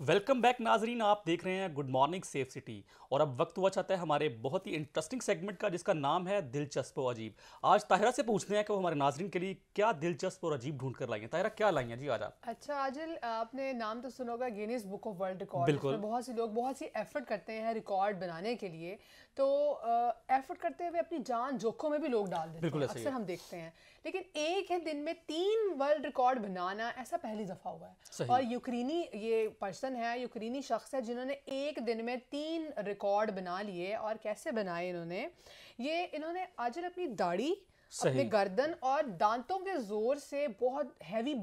Welcome back नाजरीन आप देख रहे हैं गुड मॉर्निंग सेफ सिटी और अब वक्त हुआ चाहता है हमारे बहुत ही इंटरेस्टिंग सेगमेंट का जिसका नाम है दिलचस्प और अजीब आज ताहिरा से पूछते हैं कि वो हमारे नाजरीन के लिए क्या दिलचस्प और अजीब ढूंढ कर लाई है ताहिरा क्या लाई है जी आज आप अच्छा आजिल आपने नाम तो सुना Guinness book of world record बिल्कुल बहुत से लोग बहुत सी एफर्ट करते हैं रिकॉर्ड बनाने के लिए तो एफर्ट करते हुए अपनी जान जोखों में भी लोग डाल देते बिल्कुल अक्सर हम देखते हैं लेकिन एक है दिन में तीन वर्ल्ड रिकॉर्ड बनाना ऐसा पहली दफ़ा हुआ है और यूक्रेनी ये पर्सन पर्सन है यूक्रेनी शख्स है जिन्होंने एक दिन में तीन रिकॉर्ड बना लिए और कैसे बनाए इन्होंने ये इन्होंने आज अपनी दाढ़ी अपने गर्दन और दांतों के जोर से बहुत हैवी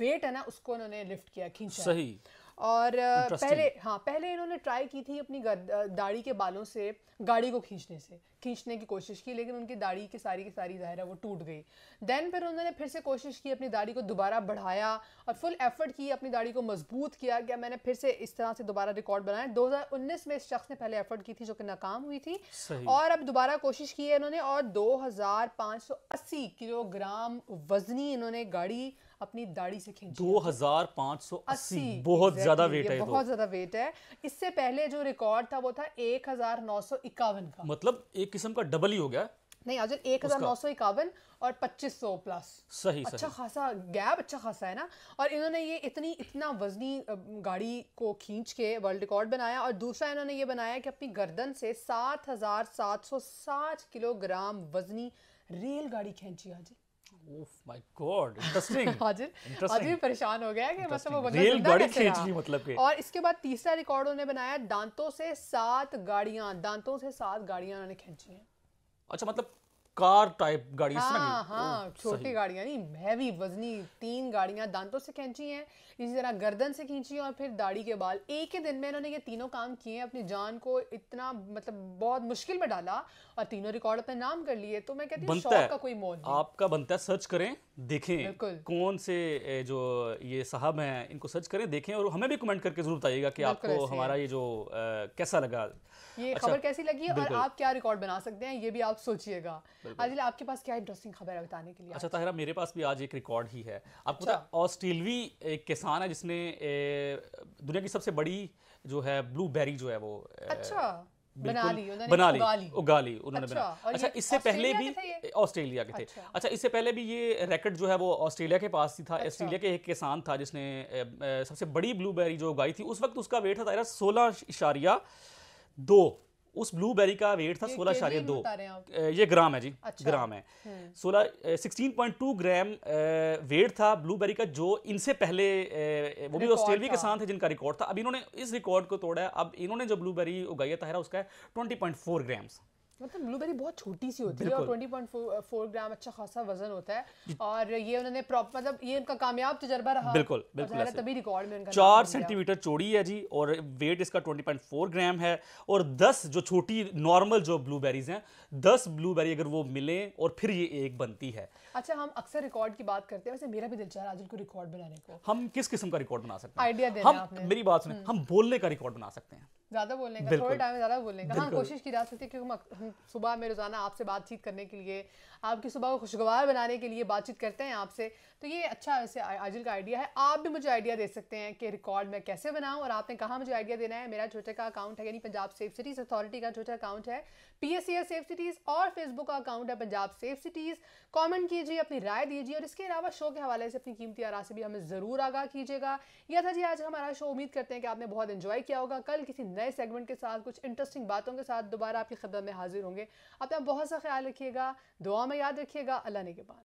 वेट है ना उसको इन्होंने लिफ्ट किया खींचा सही और पहले हाँ पहले इन्होंने ट्राई की थी अपनी दाढ़ी के बालों से गाड़ी को खींचने से खींचने की कोशिश की लेकिन उनकी दाढ़ी की सारी की सारी ज़ाहिर है वो टूट गई देन फिर उन्होंने फिर से कोशिश की अपनी दाढ़ी को दोबारा बढ़ाया और फुल एफर्ट की अपनी दाढ़ी को मजबूत किया गया मैंने फिर से इस तरह से दोबारा रिकॉर्ड बनाया दो में इस शख्स ने पहले एफर्ट की थी जो कि नाकाम हुई थी और अब दोबारा कोशिश की है इन्होंने और दो किलोग्राम वजनी इन्होंने गाड़ी अपनी दाढ़ी से खींची दो हजार पाँच सौ अस्सी बहुत ज्यादा वेट है तो। बहुत ज्यादा वेट है इससे पहले जो रिकॉर्ड था वो था एक हजार नौ सौ इक्यावन का मतलब एक किस्म का डबल ही हो गया नहीं आज एक हजार नौ सौ इक्यावन और पच्चीस सौ प्लस सही अच्छा सही। खासा गैप अच्छा खासा है ना और इन्होंने ये इतनी इतना वजनी गाड़ी को खींच के वर्ल्ड रिकॉर्ड बनाया और दूसरा इन्होंने ये बनाया कि अपनी गर्दन से सात हजार सात सौ साठ किलोग्राम वजनी रेलगाड़ी खींची आज ओफ माय गॉड इंटरेस्टिंग हाजिर परेशान हो गया कि मतलब वो बंदा रेल गाड़ी खींच ली मतलब के और इसके बाद तीसरा रिकॉर्ड उन्होंने बनाया दांतों से सात गाड़ियां दांतों से सात गाड़ियां उन्होंने खींची हैं अच्छा मतलब कार टाइप गाड़ी हाँ हाँ छोटी गाड़ियाँ नहीं हैवी वजनी तीन गाड़ियाँ दांतों से खींची हैं इसी तरह गर्दन से खींची और फिर दाढ़ी के बाल एक ही दिन में इन्होंने ये तीनों काम किए अपनी जान को इतना मतलब बहुत मुश्किल में डाला और तीनों रिकॉर्ड अपने नाम कर लिए तो मैं कहती हूँ शौक कोई मोल आपका बनता है सर्च करें देखें कौन से जो ये साहब हैं इनको सर्च करें देखें और हमें भी कमेंट करके जरूर बताइएगा कि आपको हमारा ये जो आ, कैसा लगा ये अच्छा, खबर कैसी लगी और आप क्या रिकॉर्ड बना सकते हैं ये भी आप सोचिएगा आज आपके पास क्या इंटरेस्टिंग खबर है बताने के लिए अच्छा ताहिरा मेरे पास भी आज एक रिकॉर्ड ही है आपको ऑस्ट्रेलवी अच्छा। एक किसान है जिसने दुनिया की सबसे बड़ी जो है ब्लू जो है वो अच्छा बना ली उगा ली उन्होंने अच्छा, बना अच्छा इससे पहले भी ऑस्ट्रेलिया के थे अच्छा, अच्छा इससे पहले भी ये रैकेट जो है वो ऑस्ट्रेलिया के पास ही था अच्छा। ऑस्ट्रेलिया के एक किसान था जिसने सबसे बड़ी ब्लूबेरी जो उगाई थी उस वक्त उसका वेट था सोलह इशारिया दो उस ब्लूबेरी का वेट था सोलह शारिया दो ये ग्राम है जी अच्छा। ग्राम है हम्म। सोलह sixteen point two gram weight था ब्लूबेरी का जो इनसे पहले वो भी ऑस्ट्रेलिया के साथ है जिनका रिकॉर्ड था अब इन्होंने इस रिकॉर्ड को तोड़ा है अब इन्होंने जो ब्लूबेरी उगाई है उसका है ट्वेंटी पॉइंट फोर ग्राम्स मतलब ब्लूबेरी बहुत छोटी सी होती है और 20.4 ग्राम अच्छा खासा वजन होता है और ये उन्होंने प्रॉपर मतलब ये उनका कामयाब तजर्बा रहा बिल्कुल बिल्कुल तभी रिकॉर्ड में उनका चार सेंटीमीटर चौड़ी है जी और वेट इसका 20.4 ग्राम है और 10 जो छोटी नॉर्मल जो ब्लूबेरीज हैं 10 ब्लूबेरी अगर वो मिले और फिर ये एक बनती है अच्छा हम अक्सर रिकॉर्ड की बात करते हैं वैसे मेरा भी दिल चाह रहा है रिकॉर्ड बनाने को हम किस किस्म का रिकॉर्ड बना सकते हैं आइडिया हम मेरी बात सुने हम्म। हम बोलने का रिकॉर्ड बना सकते हैं ज़्यादा बोलने का थोड़े टाइम में ज़्यादा बोलने का हाँ कोशिश की जा सकती है क्योंकि हम सुबह में रोज़ाना आपसे बातचीत करने के लिए आपकी सुबह को खुशगवार बनाने के लिए बातचीत करते हैं आपसे तो ये अच्छा वैसे आजिल का आइडिया है आप भी मुझे आइडिया दे सकते हैं कि रिकॉर्ड मैं कैसे बनाऊँ और आपने कहाँ मुझे आइडिया देना है मेरा ट्विटर का अकाउंट है यानी पंजाब सेफ सिटीज़ अथॉरिटी का ट्विटर अकाउंट है पी एस सेफ सिटीज़ और फेसबुक का अकाउंट है पंजाब सेफ सिटीज़ कॉमेंट कीजिए अपनी राय दीजिए और इसके अलावा शो के हवाले से अपनी कीमती आरा से भी हमें ज़रूर आगाह कीजिएगा यह था जी आज हमारा शो उम्मीद करते हैं कि आपने बहुत इन्जॉय किया होगा कल किसी नए सेगमेंट के साथ कुछ इंटरेस्टिंग बातों के साथ दोबारा आपकी खबर में हाजिर होंगे अपना बहुत सा ख्याल रखिएगा दुआ में याद रखिएगा अल्लाह ने के बाद